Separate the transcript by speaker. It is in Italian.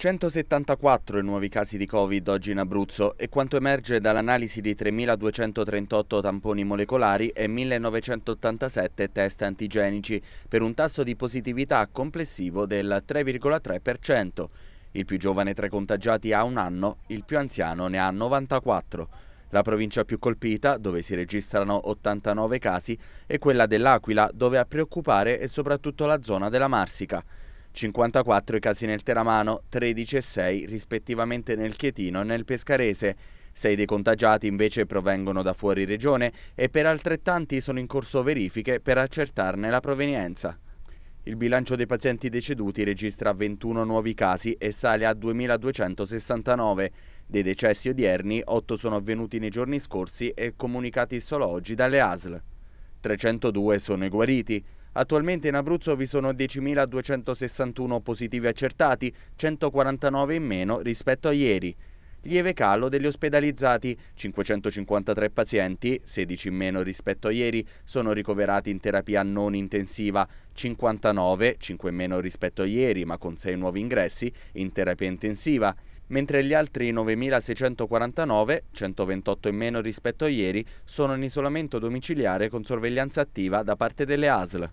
Speaker 1: 174 i nuovi casi di Covid oggi in Abruzzo e quanto emerge dall'analisi di 3.238 tamponi molecolari e 1.987 test antigenici per un tasso di positività complessivo del 3,3%. Il più giovane tra i contagiati ha un anno, il più anziano ne ha 94. La provincia più colpita, dove si registrano 89 casi, è quella dell'Aquila, dove a preoccupare è soprattutto la zona della Marsica. 54 i casi nel Teramano, 13 e 6 rispettivamente nel Chietino e nel Pescarese. Sei dei contagiati invece provengono da fuori regione e per altrettanti sono in corso verifiche per accertarne la provenienza. Il bilancio dei pazienti deceduti registra 21 nuovi casi e sale a 2269. Dei decessi odierni, 8 sono avvenuti nei giorni scorsi e comunicati solo oggi dalle ASL. 302 sono i guariti. Attualmente in Abruzzo vi sono 10.261 positivi accertati, 149 in meno rispetto a ieri. Lieve calo degli ospedalizzati, 553 pazienti, 16 in meno rispetto a ieri, sono ricoverati in terapia non intensiva, 59, 5 in meno rispetto a ieri ma con 6 nuovi ingressi, in terapia intensiva mentre gli altri 9.649, 128 in meno rispetto a ieri, sono in isolamento domiciliare con sorveglianza attiva da parte delle ASL.